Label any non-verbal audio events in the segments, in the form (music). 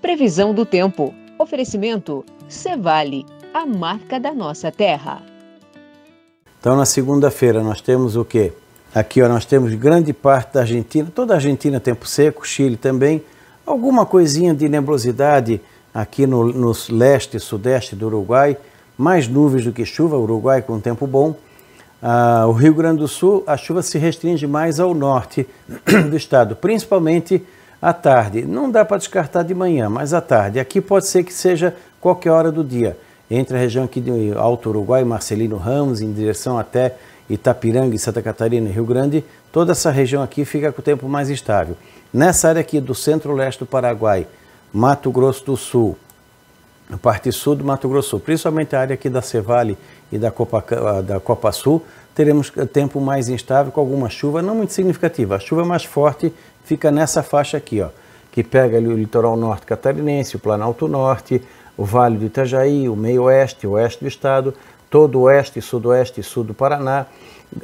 Previsão do tempo. Oferecimento Cevale, a marca da nossa terra. Então na segunda-feira nós temos o quê? Aqui ó, nós temos grande parte da Argentina, toda a Argentina tempo seco, Chile também, alguma coisinha de nebulosidade aqui no, no leste e sudeste do Uruguai, mais nuvens do que chuva, Uruguai com tempo bom. Ah, o Rio Grande do Sul, a chuva se restringe mais ao norte (clears throat) do estado, principalmente à tarde, não dá para descartar de manhã, mas à tarde. Aqui pode ser que seja qualquer hora do dia. Entre a região aqui do Alto Uruguai, Marcelino Ramos, em direção até Itapiranga, Santa Catarina e Rio Grande, toda essa região aqui fica com o tempo mais estável. Nessa área aqui do centro-leste do Paraguai, Mato Grosso do Sul, a parte sul do Mato Grosso, principalmente a área aqui da Cevale e da Copa, da Copa Sul, teremos eh, tempo mais instável com alguma chuva, não muito significativa. A chuva é mais forte fica nessa faixa aqui, ó, que pega ali o litoral norte catarinense, o Planalto Norte, o Vale do Itajaí, o meio oeste, o oeste do estado, todo o oeste, sudoeste e sul do Paraná.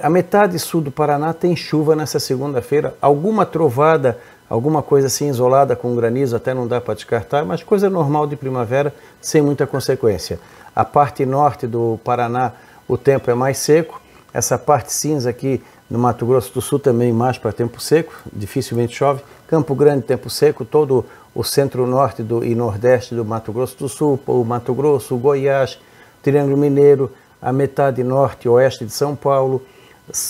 A metade sul do Paraná tem chuva nessa segunda-feira, alguma trovada, alguma coisa assim isolada com granizo, até não dá para descartar, mas coisa normal de primavera, sem muita consequência. A parte norte do Paraná, o tempo é mais seco, essa parte cinza aqui no Mato Grosso do Sul também mais para tempo seco, dificilmente chove. Campo Grande, tempo seco, todo o centro-norte e nordeste do Mato Grosso do Sul, o Mato Grosso, o Goiás, Triângulo Mineiro, a metade norte e oeste de São Paulo.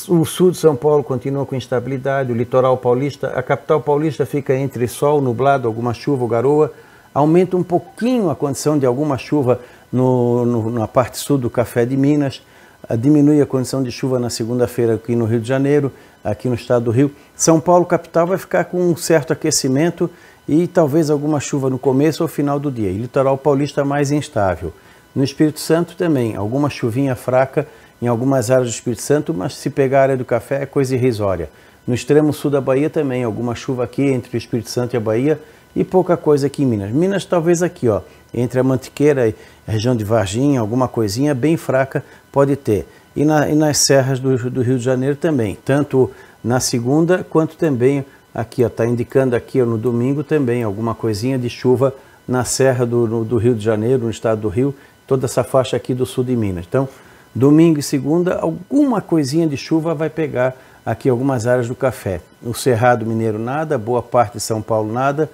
O sul de São Paulo continua com instabilidade, o litoral paulista, a capital paulista fica entre sol, nublado, alguma chuva ou garoa. Aumenta um pouquinho a condição de alguma chuva no, no, na parte sul do Café de Minas. Ah, diminui a condição de chuva na segunda-feira aqui no Rio de Janeiro, aqui no estado do Rio. São Paulo, capital, vai ficar com um certo aquecimento e talvez alguma chuva no começo ou final do dia. E litoral paulista mais instável. No Espírito Santo também, alguma chuvinha fraca em algumas áreas do Espírito Santo, mas se pegar a área do café é coisa irrisória. No extremo sul da Bahia também, alguma chuva aqui entre o Espírito Santo e a Bahia, e pouca coisa aqui em Minas. Minas talvez aqui, ó, entre a Mantiqueira e a região de Varginha, alguma coisinha bem fraca pode ter. E, na, e nas serras do, do, Rio de Janeiro também, tanto na segunda quanto também aqui, ó, está indicando aqui ó, no domingo também alguma coisinha de chuva na serra do, no, do Rio de Janeiro, no estado do Rio, toda essa faixa aqui do sul de Minas. Então, domingo e segunda, alguma coisinha de chuva vai pegar aqui algumas áreas do café. O Cerrado Mineiro nada, boa parte de São Paulo nada,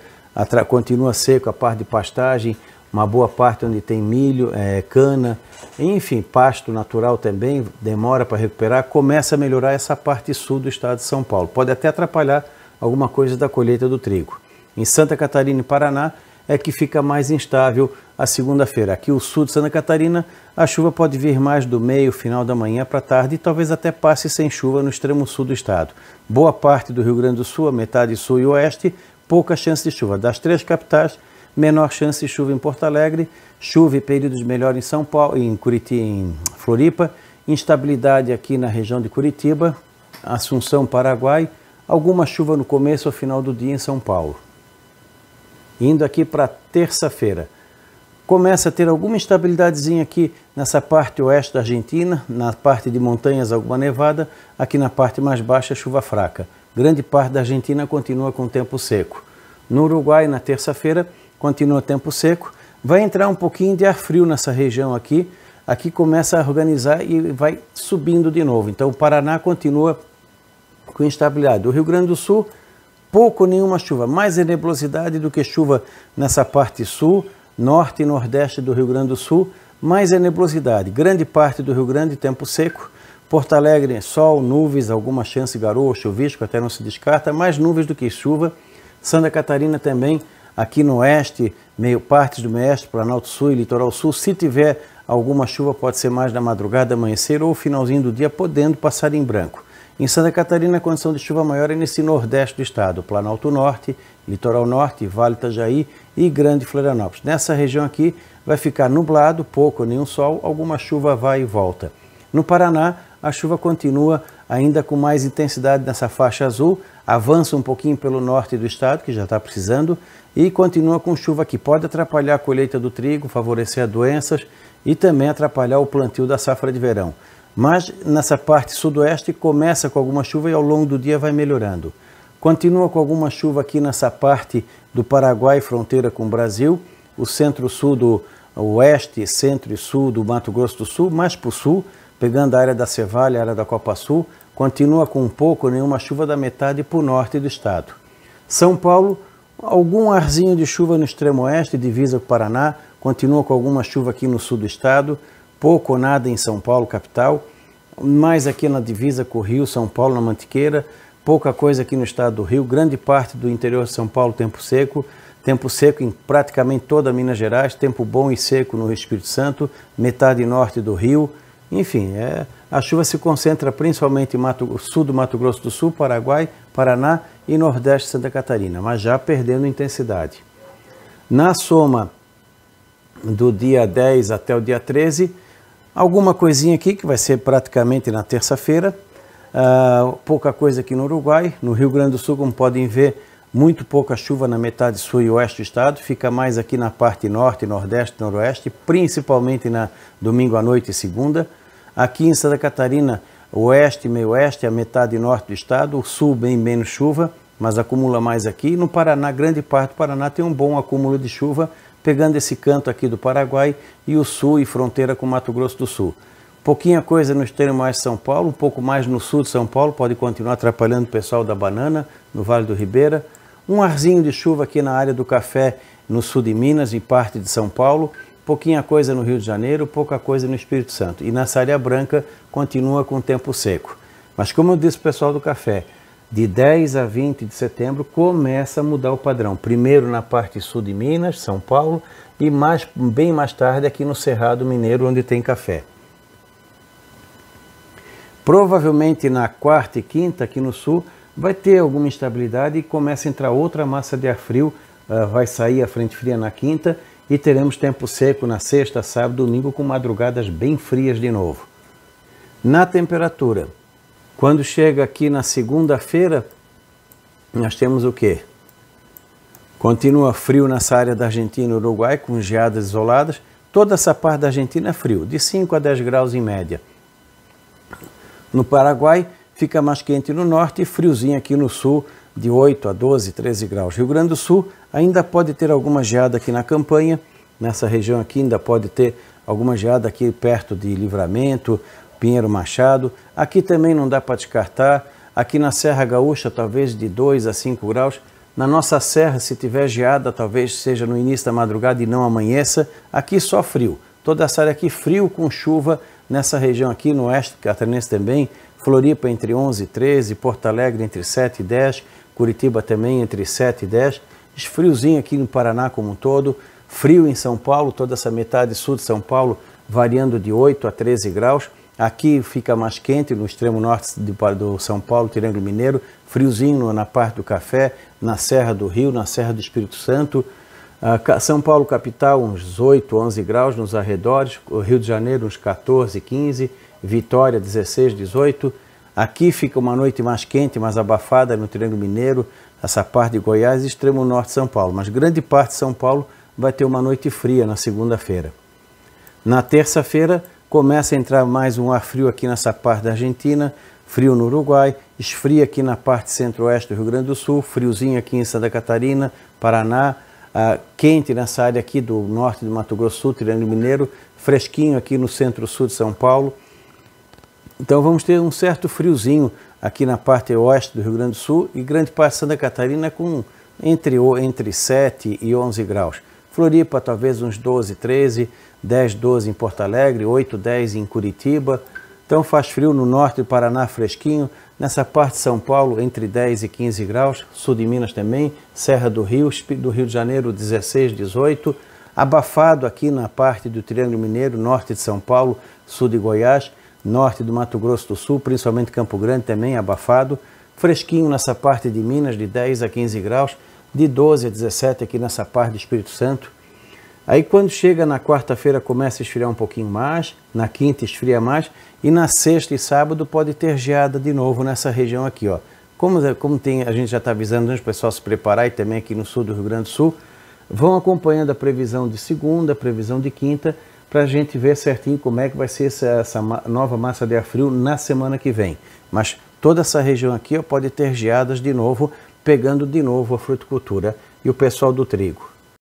continua seco a parte de pastagem, uma boa parte onde tem milho, é, cana, enfim, pasto natural também, demora para recuperar, começa a melhorar essa parte sul do estado de São Paulo. Pode até atrapalhar alguma coisa da colheita do trigo. Em Santa Catarina e Paraná é que fica mais instável a segunda-feira. Aqui o sul de Santa Catarina, a chuva pode vir mais do meio, final da manhã para tarde e talvez até passe sem chuva no extremo sul do estado. Boa parte do Rio Grande do Sul, a metade sul e oeste, pouca chance de chuva. Das três capitais, menor chance de chuva em Porto Alegre, chuva e períodos melhor em São Paulo, em Curitiba, em Floripa, instabilidade aqui na região de Curitiba, Assunção, Paraguai, alguma chuva no começo ou final do dia em São Paulo. Indo aqui para terça-feira, começa a ter alguma instabilidadezinha aqui nessa parte oeste da Argentina, na parte de montanhas alguma nevada, aqui na parte mais baixa chuva fraca grande parte da Argentina continua com tempo seco. No Uruguai, na terça-feira, continua tempo seco. Vai entrar um pouquinho de ar frio nessa região aqui. Aqui começa a organizar e vai subindo de novo. Então, o Paraná continua com instabilidade. O Rio Grande do Sul, pouco nenhuma chuva, mais nebulosidade do que chuva nessa parte sul, norte e nordeste do Rio Grande do Sul, mais nebulosidade. Grande parte do Rio Grande, tempo seco. Porto Alegre, sol, nuvens, alguma chance garoa, chuvisco, até não se descarta, mais nuvens do que chuva. Santa Catarina também, aqui no oeste, meio partes do oeste, Planalto Sul e Litoral Sul, se tiver alguma chuva, pode ser mais na madrugada, amanhecer ou finalzinho do dia, podendo passar em branco. Em Santa Catarina, a condição de chuva maior é nesse nordeste do estado, Planalto Norte, Litoral Norte, Vale Itajaí e Grande Florianópolis. Nessa região aqui vai ficar nublado, pouco, nenhum sol, alguma chuva vai e volta. No Paraná, a chuva continua ainda com mais intensidade nessa faixa azul, avança um pouquinho pelo norte do estado, que já está precisando, e continua com chuva que pode atrapalhar a colheita do trigo, favorecer doenças e também atrapalhar o plantio da safra de verão. Mas nessa parte sudoeste começa com alguma chuva e ao longo do dia vai melhorando. Continua com alguma chuva aqui nessa parte do Paraguai, fronteira com o Brasil, o centro-sul do oeste, centro e sul do Mato Grosso do Sul, mais para o sul, pegando a área da Cevalha, a área da Copa Sul, continua com um pouco, nenhuma chuva da metade para o norte do estado. São Paulo, algum arzinho de chuva no extremo oeste, divisa com o Paraná, continua com alguma chuva aqui no sul do estado, pouco ou nada em São Paulo, capital, mais aqui na divisa com o Rio, São Paulo, na Mantiqueira, pouca coisa aqui no estado do Rio, grande parte do interior de São Paulo, tempo seco, tempo seco em praticamente toda Minas Gerais, tempo bom e seco no Espírito Santo, metade norte do Rio, enfim, é, a chuva se concentra principalmente em Mato, sul do Mato Grosso do Sul, Paraguai, Paraná e Nordeste de Santa Catarina, mas já perdendo intensidade. Na soma do dia 10 até o dia 13, alguma coisinha aqui que vai ser praticamente na terça-feira, uh, pouca coisa aqui no Uruguai, no Rio Grande do Sul, como podem ver, muito pouca chuva na metade sul e oeste do estado, fica mais aqui na parte norte, nordeste, noroeste, principalmente na domingo à noite e segunda. Aqui em Santa Catarina, oeste, meio oeste, a metade norte do estado, o sul bem menos chuva, mas acumula mais aqui. No Paraná, grande parte do Paraná tem um bom acúmulo de chuva, pegando esse canto aqui do Paraguai e o sul e fronteira com Mato Grosso do Sul. Pouquinha coisa no extremo mais de São Paulo, um pouco mais no sul de São Paulo, pode continuar atrapalhando o pessoal da banana, no Vale do Ribeira. Um arzinho de chuva aqui na área do café, no sul de Minas e parte de São Paulo pouquinha coisa no Rio de Janeiro, pouca coisa no Espírito Santo. E na Sária branca continua com tempo seco. Mas como eu disse o pessoal do café, de 10 a 20 de setembro começa a mudar o padrão. Primeiro na parte sul de Minas, São Paulo, e mais, bem mais tarde aqui no Cerrado Mineiro, onde tem café. Provavelmente na quarta e quinta aqui no sul vai ter alguma instabilidade e começa a entrar outra massa de ar frio, ah, vai sair a frente fria na quinta e teremos tempo seco na sexta, sábado, domingo com madrugadas bem frias de novo. Na temperatura, quando chega aqui na segunda-feira, nós temos o quê? Continua frio nessa área da Argentina e Uruguai, com geadas isoladas. Toda essa parte da Argentina é frio, de 5 a 10 graus em média. No Paraguai, fica mais quente no norte e friozinho aqui no sul, de 8 a 12, 13 graus. Rio Grande do Sul ainda pode ter alguma geada aqui na campanha, nessa região aqui ainda pode ter alguma geada aqui perto de Livramento, Pinheiro Machado. Aqui também não dá para descartar. Aqui na Serra Gaúcha, talvez de 2 a 5 graus. Na nossa serra, se tiver geada, talvez seja no início da madrugada e não amanheça. Aqui só frio. Toda essa área aqui frio com chuva nessa região aqui, no oeste catarinense também. Floripa entre 11 e 13, Porto Alegre entre 7 e 10, Curitiba também entre 7 e 10. Friozinho aqui no Paraná como um todo, frio em São Paulo, toda essa metade sul de São Paulo variando de 8 a 13 graus. Aqui fica mais quente no extremo norte do São Paulo, Triângulo Mineiro, friozinho na parte do café, na Serra do Rio, na Serra do Espírito Santo. Ah, São Paulo, capital, uns 8, 11 graus nos arredores. O Rio de Janeiro, uns 14, 15. Vitória, 16, 18. Aqui fica uma noite mais quente, mais abafada no Triângulo Mineiro, essa parte de Goiás e extremo norte de São Paulo. Mas grande parte de São Paulo vai ter uma noite fria na segunda-feira. Na terça-feira começa a entrar mais um ar frio aqui nessa parte da Argentina, frio no Uruguai, esfria aqui na parte centro-oeste do Rio Grande do Sul, friozinho aqui em Santa Catarina, Paraná, ah, quente nessa área aqui do norte do Mato Grosso Sul, Triângulo Mineiro, fresquinho aqui no centro-sul de São Paulo. Então vamos ter um certo friozinho aqui na parte oeste do Rio Grande do Sul e grande parte de Santa Catarina com entre, entre 7 e 11 graus. Floripa talvez uns 12, 13, 10, 12 em Porto Alegre, 8, 10 em Curitiba. Então faz frio no norte do Paraná fresquinho, nessa parte de São Paulo entre 10 e 15 graus, sul de Minas também, Serra do Rio, do Rio de Janeiro 16, 18, abafado aqui na parte do Triângulo Mineiro, norte de São Paulo, sul de Goiás, norte do Mato Grosso do Sul, principalmente Campo Grande também abafado, fresquinho nessa parte de Minas de 10 a 15 graus, de 12 a 17 aqui nessa parte do Espírito Santo. Aí quando chega na quarta-feira começa a esfriar um pouquinho mais, na quinta esfria mais e na sexta e sábado pode ter geada de novo nessa região aqui, ó. Como, como tem, a gente já está avisando antes o pessoal se preparar e também aqui no sul do Rio Grande do Sul, vão acompanhando a previsão de segunda, a previsão de quinta para a gente ver certinho como é que vai ser essa, essa, nova massa de ar frio na semana que vem. Mas toda essa região aqui ó, pode ter geadas de novo, pegando de novo a fruticultura e o pessoal do trigo.